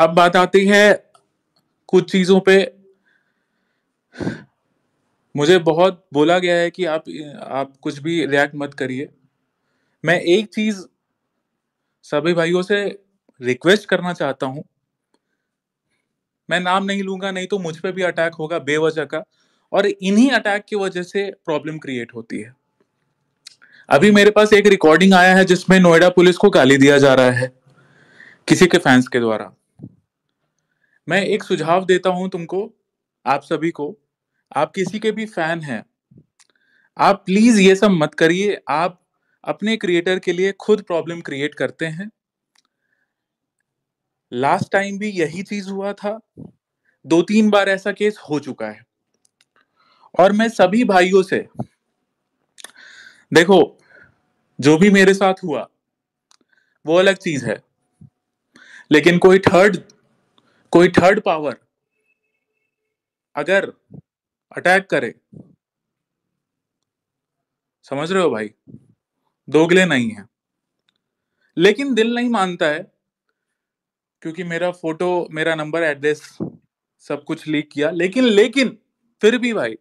अब बात आती है कुछ चीज़ों पे मुझे बहुत बोला गया है कि आप आप कुछ भी रिएक्ट मत करिए मैं एक चीज़ सभी भाइयों से रिक्वेस्ट करना चाहता हूं मैं नाम नहीं लूंगा नहीं तो मुझ पर भी अटैक होगा बेवजह का और इन्हीं अटैक की वजह से प्रॉब्लम क्रिएट होती है अभी मेरे पास एक रिकॉर्डिंग आया है जिसमें नोएडा पुलिस को गाली दिया जा रहा है किसी के फैंस के द्वारा मैं एक सुझाव देता हूं तुमको आप सभी को आप किसी के भी फैन हैं आप प्लीज ये सब मत करिए आप अपने क्रिएटर के लिए खुद प्रॉब्लम क्रिएट करते हैं लास्ट टाइम भी यही चीज हुआ था दो तीन बार ऐसा केस हो चुका है और मैं सभी भाइयों से देखो जो भी मेरे साथ हुआ वो अलग चीज है लेकिन कोई थर्ड कोई थर्ड पावर अगर अटैक करे समझ रहे हो भाई दोगले नहीं है लेकिन दिल नहीं मानता है क्योंकि मेरा फोटो मेरा नंबर एड्रेस सब कुछ लीक किया लेकिन लेकिन फिर भी भाई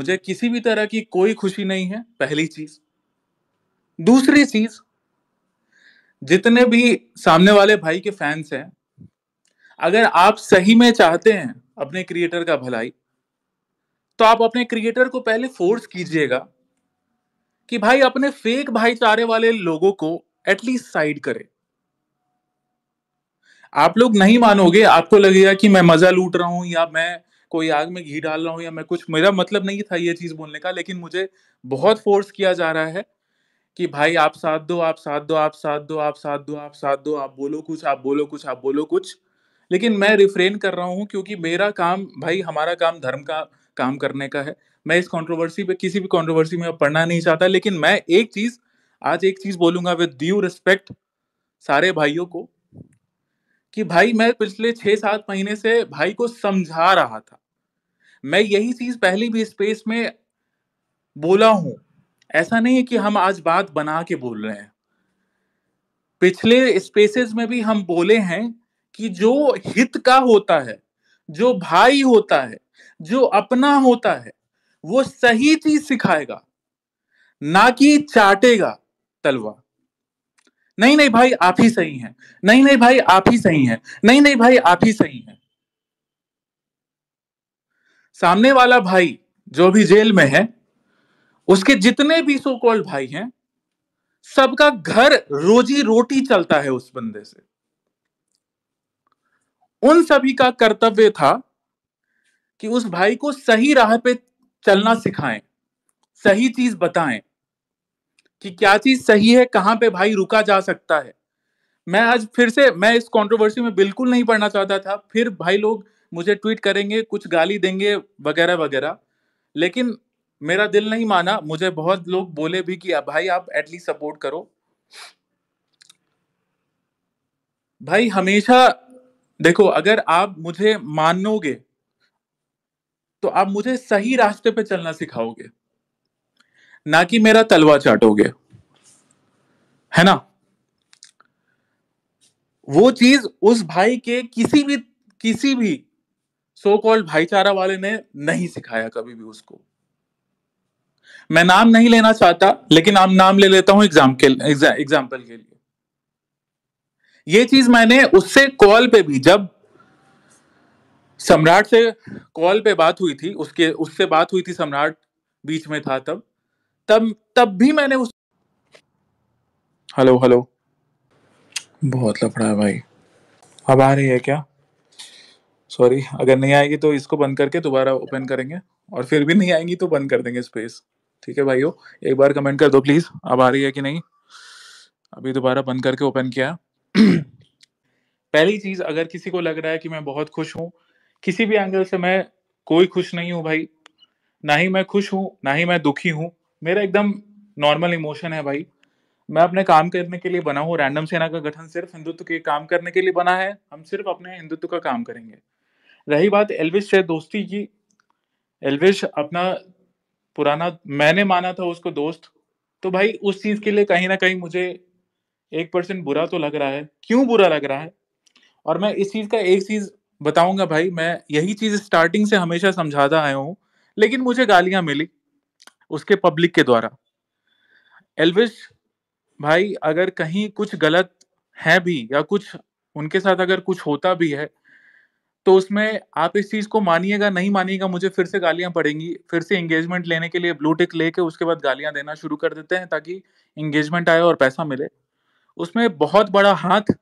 मुझे किसी भी तरह की कोई खुशी नहीं है पहली चीज दूसरी चीज जितने भी सामने वाले भाई के फैंस हैं अगर आप सही में चाहते हैं अपने क्रिएटर का भलाई तो आप अपने क्रिएटर को पहले फोर्स कीजिएगा कि भाई अपने फेक भाईचारे वाले लोगों को एटलीस्ट साइड करे आप लोग नहीं मानोगे आपको लगेगा कि मैं मजा लूट रहा हूं या मैं कोई आग में घी डाल रहा हूं या मैं कुछ मेरा मतलब नहीं था ये चीज बोलने का लेकिन मुझे बहुत फोर्स किया जा रहा है कि भाई आप साथ दो आप साथ दो आप साथ दो आप साथ दो आप साथ दो आप बोलो कुछ आप बोलो कुछ आप बोलो कुछ लेकिन मैं रिफ्रेन कर रहा हूँ क्योंकि मेरा काम भाई हमारा काम धर्म का काम करने का है मैं इस कंट्रोवर्सी पे किसी भी कंट्रोवर्सी में पढ़ना नहीं चाहता लेकिन मैं एक चीज आज एक चीज बोलूंगा विद ड्यू रिस्पेक्ट सारे भाइयों को कि भाई मैं पिछले छह सात महीने से भाई को समझा रहा था मैं यही चीज पहली भी स्पेस में बोला हूं ऐसा नहीं है कि हम आज बात बना के बोल रहे हैं पिछले स्पेसेस में भी हम बोले हैं कि जो हित का होता है जो भाई होता है जो अपना होता है वो सही चीज सिखाएगा ना कि चाटेगा तलवा नहीं नहीं भाई आप ही सही हैं नहीं नहीं भाई आप ही सही हैं नहीं नहीं भाई आप ही सही हैं सामने वाला भाई जो भी जेल में है उसके जितने भी सो कॉल्ड भाई हैं सबका घर रोजी रोटी चलता है उस बंदे से उन सभी का कर्तव्य था कि उस भाई को सही राह पे चलना सिखाएं सही चीज बताएं कि क्या चीज सही है कहां पे भाई रुका जा सकता है मैं आज फिर से मैं इस कंट्रोवर्सी में बिल्कुल नहीं पढ़ना चाहता था फिर भाई लोग मुझे ट्वीट करेंगे कुछ गाली देंगे वगैरह वगैरह लेकिन मेरा दिल नहीं माना मुझे बहुत लोग बोले भी कि भाई आप एटलीस्ट सपोर्ट करो भाई हमेशा देखो अगर आप मुझे मानोगे तो आप मुझे सही रास्ते पे चलना सिखाओगे ना कि मेरा तलवा चाटोगे है ना वो चीज उस भाई के किसी भी किसी भी सो कॉल्ड भाईचारा वाले ने नहीं सिखाया कभी भी उसको मैं नाम नहीं लेना चाहता लेकिन आप नाम ले लेता हूं एग्जाम के एग्जाम्पल के लिए ये चीज मैंने उससे कॉल पे भी जब सम्राट से कॉल पे बात हुई थी उसके उससे बात हुई थी सम्राट बीच में था तब तब तब भी मैंने उस हेलो हेलो बहुत लफड़ा है भाई अब आ रही है क्या सॉरी अगर नहीं आएगी तो इसको बंद करके दोबारा ओपन करेंगे और फिर भी नहीं आएंगी तो बंद कर देंगे स्पेस ठीक है भाइयों एक बार कमेंट कर दो प्लीज अब आ रही है कि नहीं अभी दोबारा बंद करके ओपन किया पहली चीज अगर किसी को लग रहा है कि मैं बहुत खुश हूँ किसी भी एंगल से मैं कोई खुश नहीं हूं भाई ना ही मैं खुश हूं ना ही मैं दुखी हूं मेरा एकदम नॉर्मल इमोशन है भाई मैं अपने काम करने के लिए बना हूँ रैंडम सेना का गठन सिर्फ हिंदुत्व के काम करने के लिए बना है हम सिर्फ अपने हिंदुत्व का काम करेंगे रही बात एलविश से दोस्ती की एलविश अपना पुराना मैंने माना था उसको दोस्त तो भाई उस चीज के लिए कहीं ना कहीं मुझे एक परसेंट बुरा तो लग रहा है क्यों बुरा लग रहा है और मैं इस चीज़ का एक चीज़ बताऊंगा भाई मैं यही चीज़ स्टार्टिंग से हमेशा समझाता आया हूँ लेकिन मुझे गालियां मिली उसके पब्लिक के द्वारा एलविश भाई अगर कहीं कुछ गलत है भी या कुछ उनके साथ अगर कुछ होता भी है तो उसमें आप इस चीज़ को मानिएगा नहीं मानिएगा मुझे फिर से गालियां पड़ेंगी फिर से इंगेजमेंट लेने के लिए ब्लू टिक लेके उसके बाद गालियां देना शुरू कर देते हैं ताकि इंगेजमेंट आए और पैसा मिले उसमें बहुत बड़ा हाथ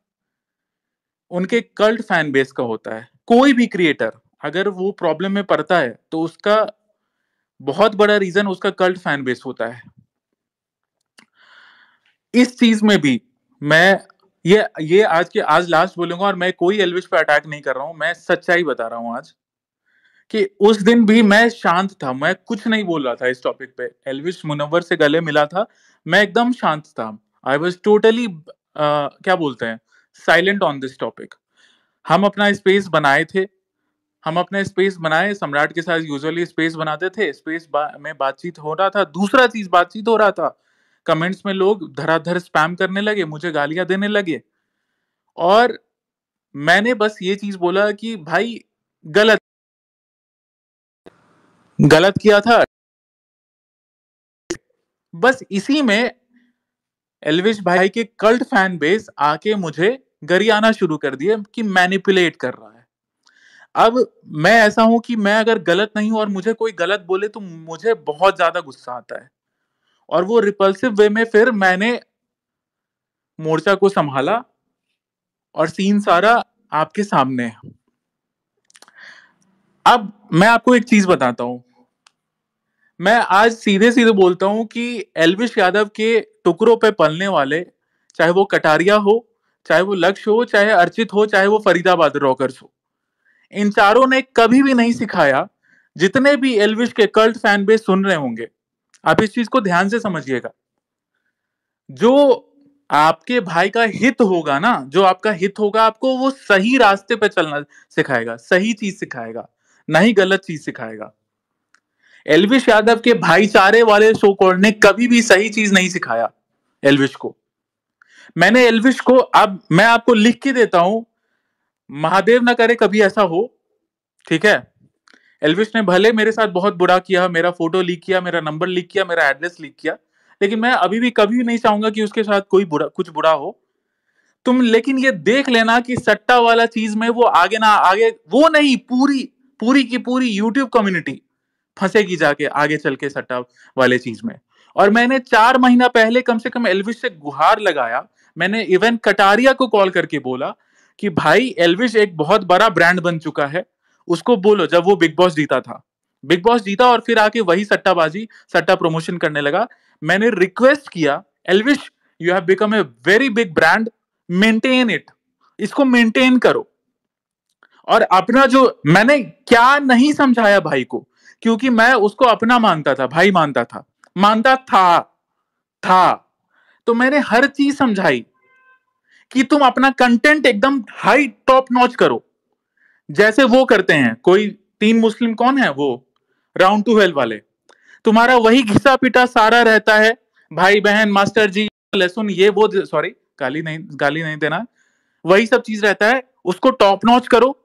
उनके कल्ट फैन बेस का होता है कोई भी क्रिएटर अगर वो प्रॉब्लम में पड़ता है तो उसका बहुत बड़ा रीजन उसका कल्ट फैन बेस होता है इस चीज में भी मैं ये ये आज के आज लास्ट बोलूंगा और मैं कोई एलविश पे अटैक नहीं कर रहा हूं मैं सच्चाई बता रहा हूं आज कि उस दिन भी मैं शांत था मैं कुछ नहीं बोल रहा था इस टॉपिक पे एलविश मुनवर से गले मिला था मैं एकदम शांत था आई वॉज टोटली क्या बोलते हैं साइलेंट ऑन दिस टॉपिक हम अपना स्पेस बनाए थे हम अपना स्पेस बनाए सम्राट के साथ यूजुअली स्पेस बनाते थे स्पेस बा, में बातचीत हो रहा था दूसरा चीज बातचीत हो रहा था कमेंट्स में लोग धराधर स्पैम करने लगे मुझे गालियां देने लगे और मैंने बस ये चीज बोला कि भाई गलत गलत किया था बस इसी में एलविश भाई के कल्ट फैन बेस आके मुझे गरियाना शुरू कर दिए कि मैनिपुलेट कर रहा है अब मैं ऐसा हूं कि मैं अगर गलत नहीं हूं और मुझे कोई गलत बोले तो मुझे बहुत ज्यादा गुस्सा आता है और वो रिपल्सिव वे में फिर मैंने मोर्चा को संभाला और सीन सारा आपके सामने है अब मैं आपको एक चीज बताता हूं मैं आज सीधे सीधे बोलता हूं कि एलविश यादव के टुकड़ों पे पलने वाले चाहे वो कटारिया हो चाहे वो लक्ष्य हो चाहे अर्चित हो चाहे वो फरीदाबाद रॉकर्स हो इन चारों ने कभी भी नहीं सिखाया जितने भी एलविश के कल्ट फैन बेस सुन रहे होंगे आप इस चीज को ध्यान से समझिएगा जो आपके भाई का हित होगा ना जो आपका हित होगा आपको वो सही रास्ते पर चलना सिखाएगा सही चीज सिखाएगा नहीं ही गलत चीज सिखाएगा एलविश यादव के भाईचारे वाले शो कॉल ने कभी भी सही चीज नहीं सिखाया एलविश को मैंने एलविश को अब मैं आपको लिख के देता हूं महादेव ना करे कभी ऐसा हो ठीक है एलविश ने भले मेरे साथ बहुत बुरा किया मेरा फोटो लीक किया मेरा नंबर लीक किया मेरा एड्रेस लीक किया लेकिन मैं अभी भी कभी नहीं चाहूंगा कि उसके साथ कोई बुरा कुछ बुरा हो तुम लेकिन ये देख लेना कि सट्टा वाला चीज में वो आगे ना आगे वो नहीं पूरी पूरी की पूरी यूट्यूब कम्युनिटी फंसेगी जाके आगे चल के सट्टा वाले चीज में और मैंने चार महीना पहले कम से कम एलविश से गुहार लगाया मैंने इवन कटारिया को कॉल करके बोला कि भाई एलविश एक बहुत बड़ा ब्रांड बन चुका है उसको बोलो जब वो बिग बॉस जीता था बिग बॉस जीता और फिर आके वही सट्टाबाजी सट्टा प्रमोशन करने लगा मैंने रिक्वेस्ट किया Elvish you have become a very big brand maintain it इसको मेंटेन करो और अपना जो मैंने क्या नहीं समझाया भाई को क्योंकि मैं उसको अपना मानता था भाई मानता था मानता था था तो मैंने हर चीज समझाई कि तुम अपना कंटेंट एकदम हाई टॉप नॉच करो जैसे वो करते हैं कोई तीन मुस्लिम कौन है वो राउंड टू हेल्व वाले तुम्हारा वही घिसा पिटा सारा रहता है भाई बहन मास्टर जी लेसन ये वो सॉरी गाली नहीं गाली नहीं देना वही सब चीज रहता है उसको टॉप नॉच करो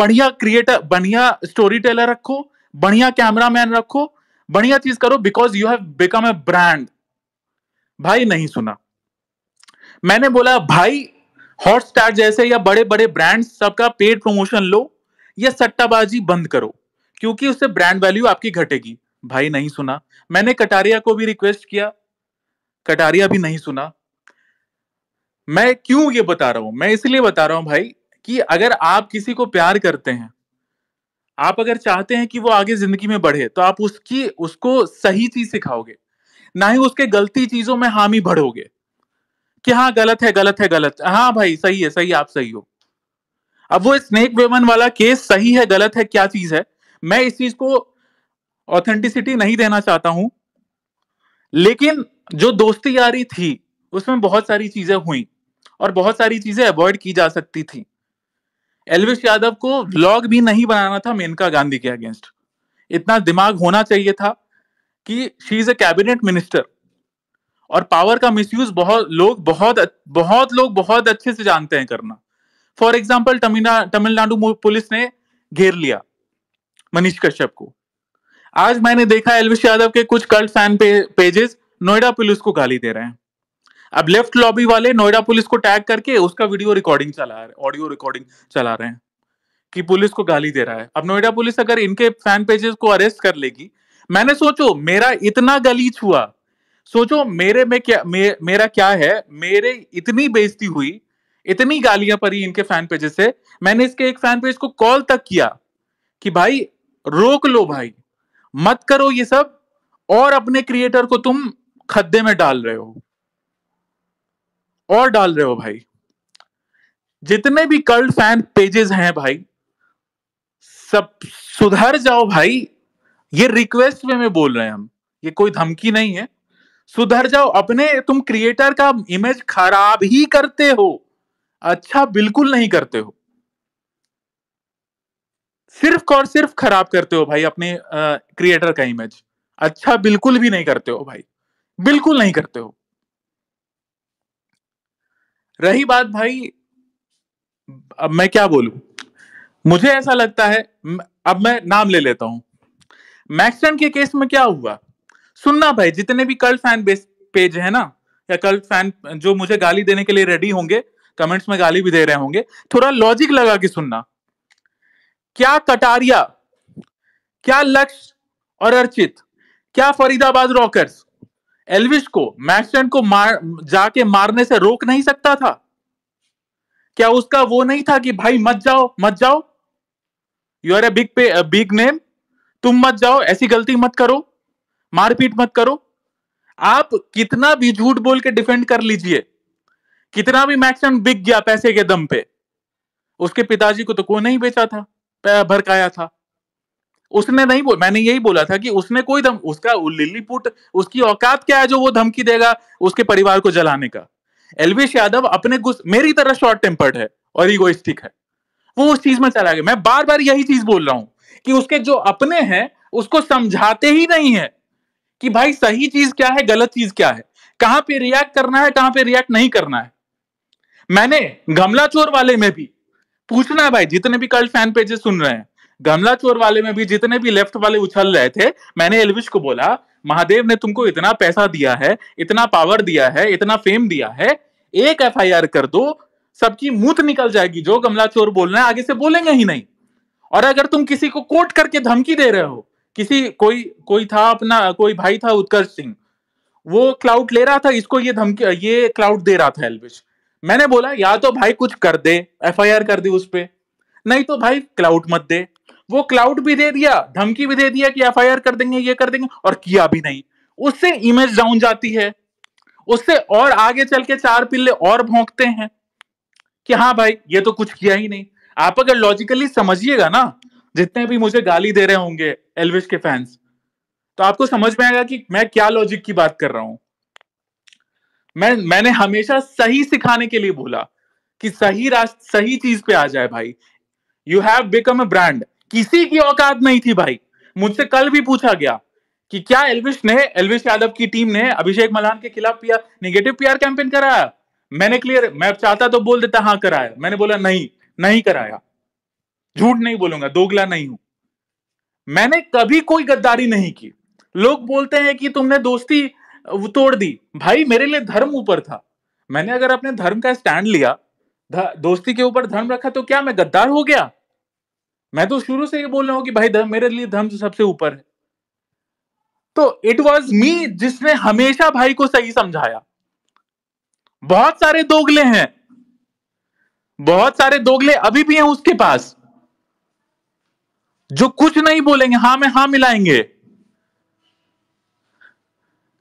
बढ़िया क्रिएटर बढ़िया स्टोरी टेलर रखो बढ़िया कैमरा मैन रखो बढ़िया चीज करो because you have become a brand भाई नहीं सुना मैंने बोला भाई हॉटस्टार जैसे या बड़े बड़े ब्रांड सबका पेड प्रमोशन लो या सट्टाबाजी बंद करो क्योंकि उससे ब्रांड वैल्यू आपकी घटेगी भाई नहीं सुना मैंने कटारिया को भी रिक्वेस्ट किया कटारिया भी नहीं सुना मैं क्यों ये बता रहा हूं मैं इसलिए बता रहा हूं भाई कि अगर आप किसी को प्यार करते हैं आप अगर चाहते हैं कि वो आगे जिंदगी में बढ़े तो आप उसकी उसको सही चीज सिखाओगे ना ही उसके गलती चीजों में हामी भरोगे कि हाँ गलत है गलत है गलत हाँ भाई सही है सही आप सही हो अब वो स्नेक वेमन वाला केस सही है गलत है क्या चीज है मैं इस चीज को ऑथेंटिसिटी नहीं देना चाहता हूं लेकिन जो दोस्ती यारी थी उसमें बहुत सारी चीजें हुई और बहुत सारी चीजें अवॉइड की जा सकती थी एलविश यादव को व्लॉग भी नहीं बनाना था मेनका गांधी के अगेंस्ट इतना दिमाग होना चाहिए था कि she is a cabinet minister और पावर का मिस यूज बहुत लोग बहुत बहुत लोग बहुत अच्छे से जानते हैं करना फॉर एग्जाम्पल तमिलनाडु पुलिस ने घेर लिया मनीष कश्यप को आज मैंने देखा एलविश यादव के कुछ कल्ट फैन पे, पेजेस नोएडा पुलिस को गाली दे रहे हैं अब लेफ्ट लॉबी वाले नोएडा पुलिस को टैग करके उसका वीडियो रिकॉर्डिंग चला रहे ऑडियो रिकॉर्डिंग चला रहे हैं कि पुलिस को गाली दे रहा है अब नोएडा पुलिस अगर इनके फैन पेजेस को अरेस्ट कर लेगी मैंने सोचो मेरा इतना गलीच हुआ सोचो मेरे में क्या मे, मेरा क्या है मेरे इतनी बेइज्जती हुई इतनी गालियां पड़ी इनके फैन पेजेस से मैंने इसके एक फैन पेज को कॉल तक किया कि भाई रोक लो भाई मत करो ये सब और अपने क्रिएटर को तुम खद्दे में डाल रहे हो और डाल रहे हो भाई जितने भी कर्ल फैन पेजेस हैं भाई सब सुधर जाओ भाई ये रिक्वेस्ट में मैं बोल रहे हैं हम ये कोई धमकी नहीं है सुधर जाओ अपने तुम क्रिएटर का इमेज खराब ही करते हो अच्छा बिल्कुल नहीं करते हो सिर्फ और सिर्फ खराब करते हो भाई अपने क्रिएटर का इमेज अच्छा बिल्कुल भी नहीं करते हो भाई बिल्कुल नहीं करते हो रही बात भाई अब मैं क्या बोलू मुझे ऐसा लगता है अब मैं नाम ले लेता हूं मैक्सटन के केस में क्या हुआ सुनना भाई जितने भी कल फैन बेस पेज है ना या कल फैन जो मुझे गाली देने के लिए रेडी होंगे कमेंट्स में गाली भी दे रहे होंगे थोड़ा लॉजिक लगा के सुनना क्या कटारिया क्या लक्ष्य और अर्चित क्या फरीदाबाद रॉकर्स एल्विश को मैक्सवेन को मार जाके मारने से रोक नहीं सकता था क्या उसका वो नहीं था कि भाई मत जाओ मत जाओ यू आर ए बिग पे बिग नेम तुम मत जाओ ऐसी गलती मत करो मारपीट मत करो आप कितना भी झूठ बोल के डिफेंड कर लीजिए कितना भी मैक्सन बिक गया पैसे के दम पे उसके पिताजी को तो कोई नहीं बेचा था भरकाया था उसने नहीं बोल मैंने यही बोला था कि उसने कोई धम उसका लिलीपुट उसकी औकात क्या है जो वो धमकी देगा उसके परिवार को जलाने का एलवेश यादव अपने गुस्स मेरी तरह शॉर्ट टेम्पर्ड है और इगोइस्टिक है वो उस चीज में चला गया मैं बार बार यही चीज बोल रहा हूं कि उसके जो अपने हैं उसको समझाते ही नहीं है कि भाई सही चीज क्या है गलत चीज क्या है कहां पे रिएक्ट करना है कहां पे रिएक्ट नहीं करना है मैंने गमला चोर वाले में भी पूछना है भाई जितने भी कल फैन पेजेस सुन रहे हैं गमला चोर वाले में भी जितने भी लेफ्ट वाले उछल रहे थे मैंने एलविश को बोला महादेव ने तुमको इतना पैसा दिया है इतना पावर दिया है इतना फेम दिया है एक एफ कर दो सबकी मूत निकल जाएगी जो गमला चोर बोल रहे हैं आगे से बोलेंगे ही नहीं और अगर तुम किसी को कोट करके धमकी दे रहे हो किसी कोई कोई था अपना कोई भाई था उत्कर्ष सिंह वो क्लाउड ले रहा था इसको ये धमकी ये क्लाउड दे रहा था एलविश मैंने बोला या तो भाई कुछ कर दे एफ कर दे उस पर नहीं तो भाई क्लाउड मत दे वो क्लाउड भी दे दिया धमकी भी दे दिया कि एफ कर देंगे ये कर देंगे और किया भी नहीं उससे इमेज डाउन जाती है उससे और आगे चल के चार पिल्ले और भोंकते हैं कि हाँ भाई ये तो कुछ किया ही नहीं आप अगर लॉजिकली समझिएगा ना जितने भी मुझे गाली दे रहे होंगे एलविश के फैंस तो आपको समझ में आएगा कि मैं क्या लॉजिक की बात कर रहा हूं मैं मैंने हमेशा सही सिखाने के लिए बोला कि सही रास्ते सही चीज पे आ जाए भाई you have become a brand किसी की औकात नहीं थी भाई मुझसे कल भी पूछा गया कि क्या एलविश ने एलविश यादव की टीम ने अभिषेक मलान के खिलाफ पीआर नेगेटिव पीआर कैंपेन कराया मैंने क्लियर मैं चाहता तो बोल देता हाँ कराया मैंने बोला नहीं नहीं कराया झूठ नहीं बोलूंगा दोगला नहीं हूं मैंने कभी कोई गद्दारी नहीं की लोग बोलते हैं कि तुमने दोस्ती तोड़ दी भाई मेरे लिए धर्म ऊपर था मैंने अगर अपने धर्म का स्टैंड लिया दोस्ती के ऊपर धर्म रखा तो क्या मैं गद्दार हो गया मैं तो शुरू से ये बोल रहा हूँ कि भाई धर्म मेरे लिए धर्म तो सबसे ऊपर है तो इट वॉज मी जिसने हमेशा भाई को सही समझाया बहुत सारे दोगले हैं बहुत सारे दोगले अभी भी हैं उसके पास जो कुछ नहीं बोलेंगे हाँ में हा मिलाएंगे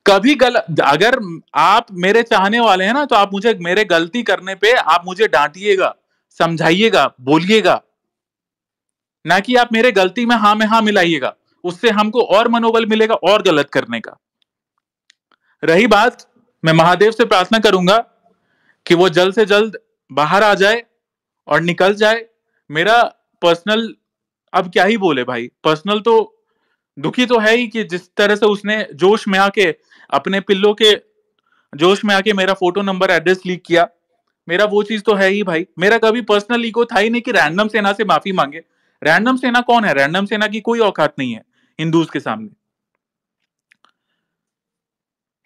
कभी गल अगर आप मेरे चाहने वाले हैं ना तो आप मुझे मेरे गलती करने पे आप मुझे डांटिएगा समझाइएगा बोलिएगा ना कि आप मेरे गलती में हाँ में हाँ मिलाइएगा उससे हमको और मनोबल मिलेगा और गलत करने का रही बात मैं महादेव से प्रार्थना करूंगा कि वो जल्द से जल्द बाहर आ जाए और निकल जाए मेरा पर्सनल अब क्या ही बोले भाई पर्सनल तो दुखी तो है ही कि जिस तरह से उसने जोश में आके अपने पिल्लों के जोश में आके मेरा फोटो नंबर एड्रेस लीक किया मेरा वो चीज तो है ही भाई मेरा कभी पर्सनल ईगो था ही नहीं कि रैंडम सेना से माफी मांगे रैंडम सेना कौन है रैंडम सेना की कोई औकात नहीं है हिंदूज के सामने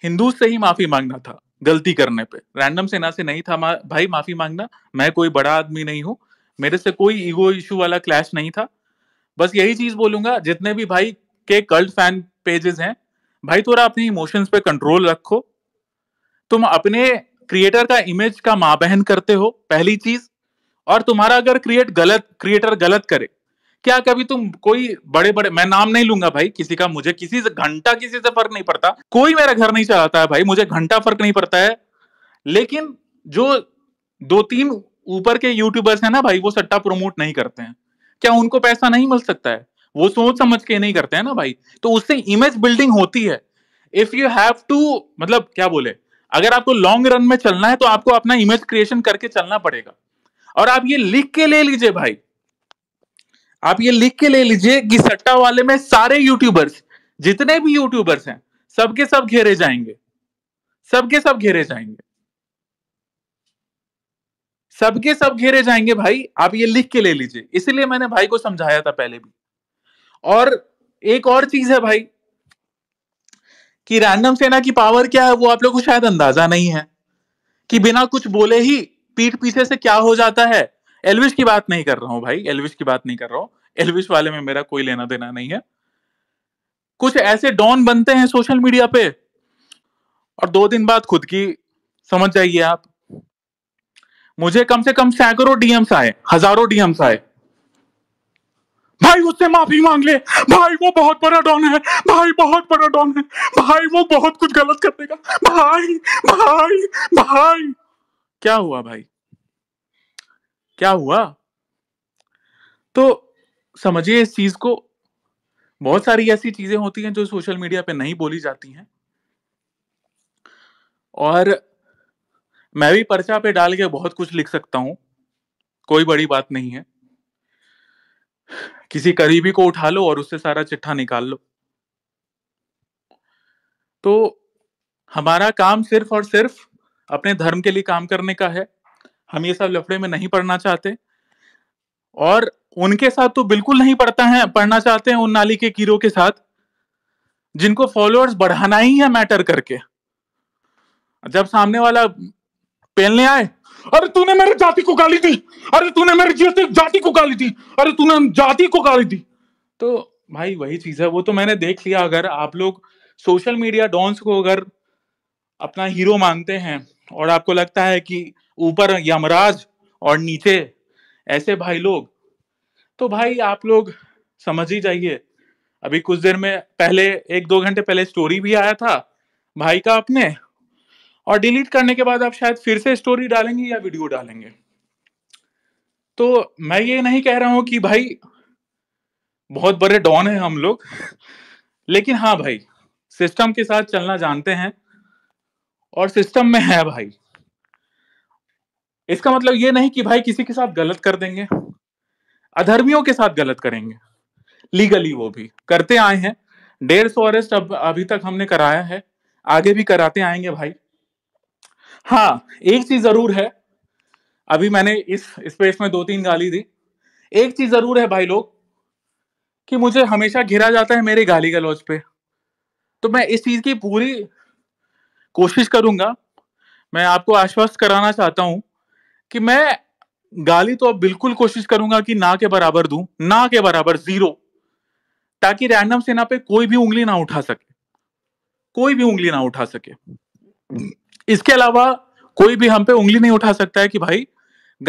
हिंदूज से ही माफी मांगना था गलती करने पे रैंडम सेना से नहीं था मा, भाई माफी मांगना मैं कोई बड़ा आदमी नहीं हूं मेरे से कोई ईगो इशू वाला क्लैश नहीं था बस यही चीज बोलूंगा जितने भी भाई के कल्ट फैन पेजेस हैं भाई थोड़ा अपने इमोशंस पे कंट्रोल रखो तुम अपने क्रिएटर का इमेज का मां बहन करते हो पहली चीज और तुम्हारा अगर क्रिएट गलत क्रिएटर गलत करे क्या कभी तुम कोई बड़े बड़े मैं नाम नहीं लूंगा भाई किसी का मुझे किसी से घंटा किसी से फर्क नहीं पड़ता कोई मेरा घर नहीं चलाता है भाई मुझे घंटा फर्क नहीं पड़ता है लेकिन जो दो तीन ऊपर के यूट्यूबर्स है ना भाई वो सट्टा प्रमोट नहीं करते हैं क्या उनको पैसा नहीं मिल सकता है वो सोच समझ के नहीं करते हैं ना भाई तो उससे इमेज बिल्डिंग होती है इफ यू हैव टू मतलब क्या बोले अगर आपको लॉन्ग रन में चलना है तो आपको अपना इमेज क्रिएशन करके चलना पड़ेगा और आप ये लिख के ले लीजिए भाई आप ये लिख के ले लीजिए कि सट्टा वाले में सारे यूट्यूबर्स जितने भी यूट्यूबर्स हैं सबके सब घेरे सब जाएंगे सबके सब घेरे सब जाएंगे सबके सब घेरे सब जाएंगे भाई आप ये लिख के ले लीजिए इसलिए मैंने भाई को समझाया था पहले भी और एक और चीज है भाई कि रैंडम सेना की पावर क्या है वो आप लोग को शायद अंदाजा नहीं है कि बिना कुछ बोले ही पीठ पीछे से क्या हो जाता है एलविश की बात नहीं कर रहा हूँ भाई एलविश की बात नहीं कर रहा हूँ एलविश वाले में मेरा कोई लेना देना नहीं है कुछ ऐसे डॉन बनते हैं सोशल मीडिया पे और दो दिन बाद खुद की समझ जाइए आप मुझे कम से कम सैकड़ों डीएम्स आए हजारों डीएम्स आए भाई उससे माफी मांग ले भाई वो बहुत बड़ा डॉन है भाई बहुत बड़ा डॉन है भाई वो बहुत कुछ गलत कर देगा भाई भाई भाई क्या हुआ भाई क्या हुआ तो समझिए इस चीज को बहुत सारी ऐसी चीजें होती हैं जो सोशल मीडिया पे नहीं बोली जाती हैं और मैं भी पर्चा पे डाल के बहुत कुछ लिख सकता हूं कोई बड़ी बात नहीं है किसी करीबी को उठा लो और उससे सारा चिट्ठा निकाल लो तो हमारा काम सिर्फ और सिर्फ अपने धर्म के लिए काम करने का है हम ये सब लफड़े में नहीं पढ़ना चाहते और उनके साथ तो बिल्कुल नहीं पढ़ता है पढ़ना चाहते हैं उन नाली के कीड़ों के साथ जिनको फॉलोअर्स बढ़ाना ही है मैटर करके जब सामने वाला पहनने आए अरे तूने मेरे जाति को गाली दी अरे तूने मेरे जाति को गाली दी अरे तूने जाति को गाली दी तो भाई वही चीज है वो तो मैंने देख लिया अगर आप लोग सोशल मीडिया डॉन्स को अगर अपना हीरो मानते हैं और आपको लगता है कि ऊपर यमराज और नीचे ऐसे भाई लोग तो भाई आप लोग समझ ही जाइए अभी कुछ देर में पहले एक दो घंटे पहले स्टोरी भी आया था भाई का आपने और डिलीट करने के बाद आप शायद फिर से स्टोरी डालेंगे या वीडियो डालेंगे तो मैं ये नहीं कह रहा हूं कि भाई बहुत बड़े डॉन है हम लोग लेकिन हाँ भाई सिस्टम के साथ चलना जानते हैं और सिस्टम में है भाई इसका मतलब ये नहीं कि भाई किसी के साथ गलत कर देंगे अधर्मियों के साथ गलत करेंगे लीगली वो भी करते आए हैं डेढ़ सौ अरेस्ट अब अभी तक हमने कराया है आगे भी कराते आएंगे भाई हाँ एक चीज जरूर है अभी मैंने इस स्पेस में दो तीन गाली दी एक चीज जरूर है भाई लोग कि मुझे हमेशा घिरा जाता है मेरे गाली गलौज पे तो मैं इस चीज की पूरी कोशिश करूंगा मैं आपको आश्वस्त कराना चाहता हूं कि मैं गाली तो अब बिल्कुल कोशिश करूंगा कि ना के बराबर दू ना के बराबर जीरो ताकि रैंडम सेना पे कोई भी उंगली ना उठा सके कोई भी उंगली ना उठा सके इसके अलावा कोई भी हम पे उंगली नहीं उठा सकता है कि भाई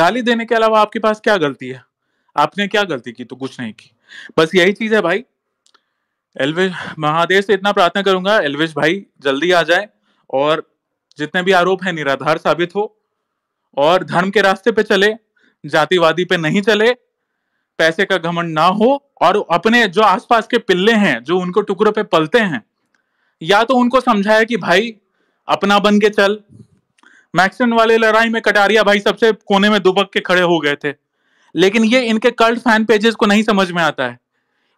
गाली देने के अलावा आपके पास क्या गलती है आपने क्या गलती की तो कुछ नहीं की बस यही चीज है भाई एलवेश महादेव से इतना प्रार्थना करूंगा एलवेश भाई जल्दी आ जाए और जितने भी आरोप है निराधार साबित हो और धर्म के रास्ते पे चले जातिवादी पे नहीं चले पैसे का घमंड ना हो और अपने जो आसपास के पिल्ले हैं जो उनको टुकड़ों पे पलते हैं या तो उनको समझाया कि भाई अपना बन के चल मैक्सन वाले लड़ाई में कटारिया भाई सबसे कोने में दुबक के खड़े हो गए थे लेकिन ये इनके कल्ट फैन पेजेस को नहीं समझ में आता है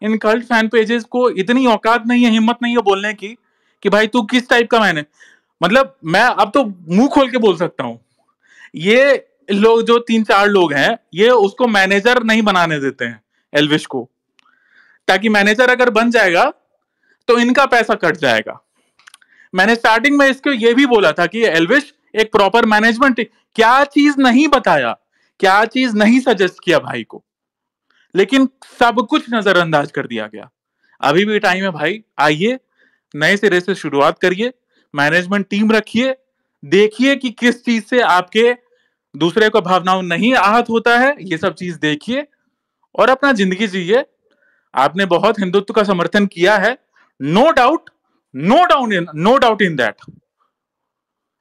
इन कल्ट फैन पेजेस को इतनी औकात नहीं है हिम्मत नहीं है बोलने की कि भाई तू किस टाइप का मैन है मतलब मैं अब तो मुंह खोल के बोल सकता हूँ ये लोग जो तीन चार लोग हैं ये उसको मैनेजर नहीं बनाने देते हैं एलविश को ताकि मैनेजर अगर बन जाएगा तो इनका पैसा कट जाएगा मैंने स्टार्टिंग में इसको ये भी बोला था कि एलविश एक प्रॉपर मैनेजमेंट क्या चीज नहीं बताया क्या चीज नहीं सजेस्ट किया भाई को लेकिन सब कुछ नजरअंदाज कर दिया गया अभी भी टाइम है भाई आइए नए सिरे से शुरुआत करिए मैनेजमेंट टीम रखिए देखिए कि किस चीज से आपके दूसरे को भावनाओं नहीं आहत होता है ये सब चीज देखिए और अपना जिंदगी जीए आपने बहुत हिंदुत्व का समर्थन किया है no doubt no doubt in no doubt in that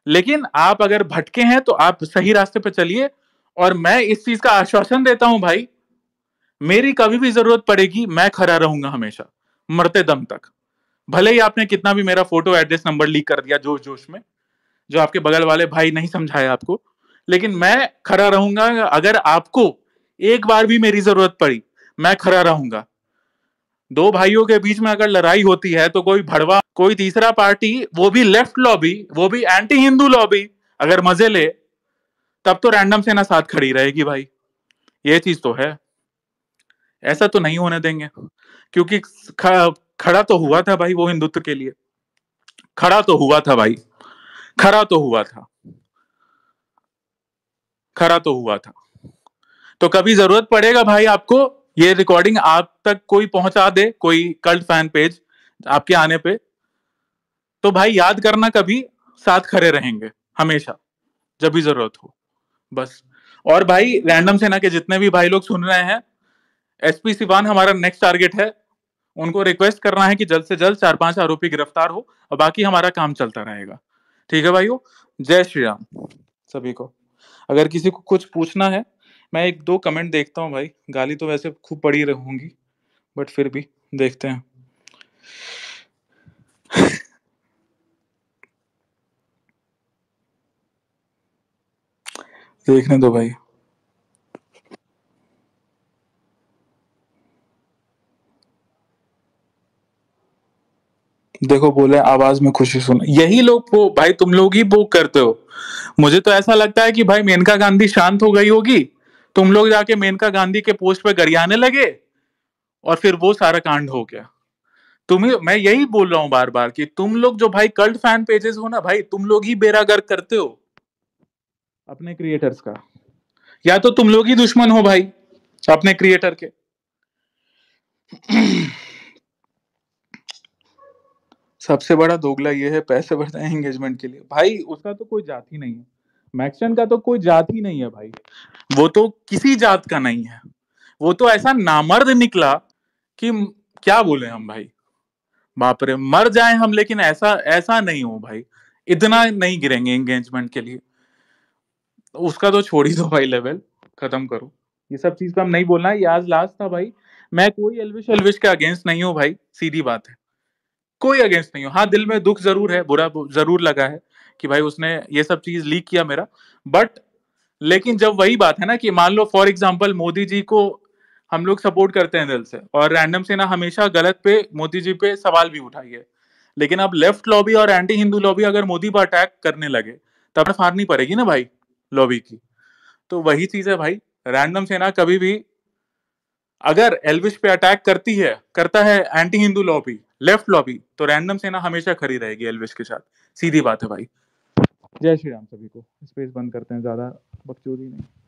लेकिन आप अगर भटके हैं तो आप सही रास्ते पर चलिए और मैं इस चीज का आश्वासन देता हूं भाई मेरी कभी भी जरूरत पड़ेगी मैं खड़ा रहूंगा हमेशा मरते दम तक भले ही आपने कितना भी मेरा फोटो एड्रेस नंबर लीक कर दिया जोश जोश में जो आपके बगल वाले भाई नहीं समझाए आपको लेकिन मैं खड़ा रहूंगा अगर आपको एक बार भी मेरी जरूरत पड़ी मैं खड़ा रहूंगा दो भाइयों के बीच में अगर लड़ाई होती है तो कोई भड़वा कोई तीसरा पार्टी वो भी लेफ्ट लॉबी वो भी एंटी हिंदू लॉबी अगर मजे ले तब तो रैंडम सेना साथ खड़ी रहेगी भाई ये चीज तो है ऐसा तो नहीं होने देंगे क्योंकि खड़ा तो हुआ था भाई वो हिंदुत्व के लिए खड़ा तो हुआ था भाई खरा तो हुआ था खरा तो हुआ था तो कभी जरूरत पड़ेगा भाई आपको ये रिकॉर्डिंग आप तक कोई पहुंचा दे कोई कल्ट फैन पेज आपके आने पे तो भाई याद करना कभी साथ खड़े रहेंगे हमेशा जब भी जरूरत हो बस और भाई रैंडम सेना के जितने भी भाई लोग सुन रहे हैं एसपी सिवान हमारा नेक्स्ट टारगेट है उनको रिक्वेस्ट करना है कि जल्द से जल्द चार पांच आरोपी गिरफ्तार हो और बाकी हमारा काम चलता रहेगा ठीक है भाइयों जय श्री राम सभी को अगर किसी को कुछ पूछना है मैं एक दो कमेंट देखता हूँ भाई गाली तो वैसे खूब पड़ी रहूंगी बट फिर भी देखते हैं देखने दो भाई देखो बोले आवाज में खुशी सुन यही लोग वो भाई तुम लोग ही वो करते हो मुझे तो ऐसा लगता है कि भाई मेनका गांधी शांत हो गई होगी तुम लोग जाके मेनका गांधी के पोस्ट पे गरियाने लगे और फिर वो सारा कांड हो गया तुम्हें मैं यही बोल रहा हूँ बार बार कि तुम लोग जो भाई कल्ट फैन पेजेस हो ना भाई तुम लोग ही बेरागर करते हो अपने क्रिएटर्स का या तो तुम लोग ही दुश्मन हो भाई अपने क्रिएटर के सबसे बड़ा दोगला ये है पैसे हैं एंगेजमेंट के लिए भाई उसका तो कोई जात ही नहीं है मैक्सन का तो कोई जात ही नहीं है भाई वो तो किसी जात का नहीं है वो तो ऐसा नामर्द निकला कि क्या बोले हम भाई बाप रे मर जाए हम लेकिन ऐसा ऐसा नहीं हो भाई इतना नहीं गिरेंगे एंगेजमेंट के लिए उसका तो छोड़ ही दो भाई लेवल खत्म करो ये सब चीज का हम नहीं बोलना ये आज लास्ट था भाई मैं कोई एलविश एलविश के अगेंस्ट नहीं हूँ भाई सीधी बात है कोई अगेंस्ट नहीं हो हाँ दिल में दुख जरूर है बुरा जरूर लगा है कि भाई उसने ये सब चीज लीक किया मेरा बट लेकिन जब वही बात है ना कि मान लो फॉर एग्जाम्पल मोदी जी को हम लोग सपोर्ट करते हैं दिल से और रैंडम सेना हमेशा गलत पे मोदी जी पे सवाल भी उठाई है लेकिन अब लेफ्ट लॉबी और एंटी हिंदू लॉबी अगर मोदी पर अटैक करने लगे तब फारनी तो पड़ेगी ना भाई लॉबी की तो वही चीज है भाई रैंडम सेना कभी भी अगर एलविश पे अटैक करती है करता है anti Hindu lobby left lobby तो रैंडम सेना हमेशा खड़ी रहेगी एलविश के साथ सीधी बात है भाई जय श्री राम सभी को स्पेस बंद करते हैं ज्यादा बकचोदी नहीं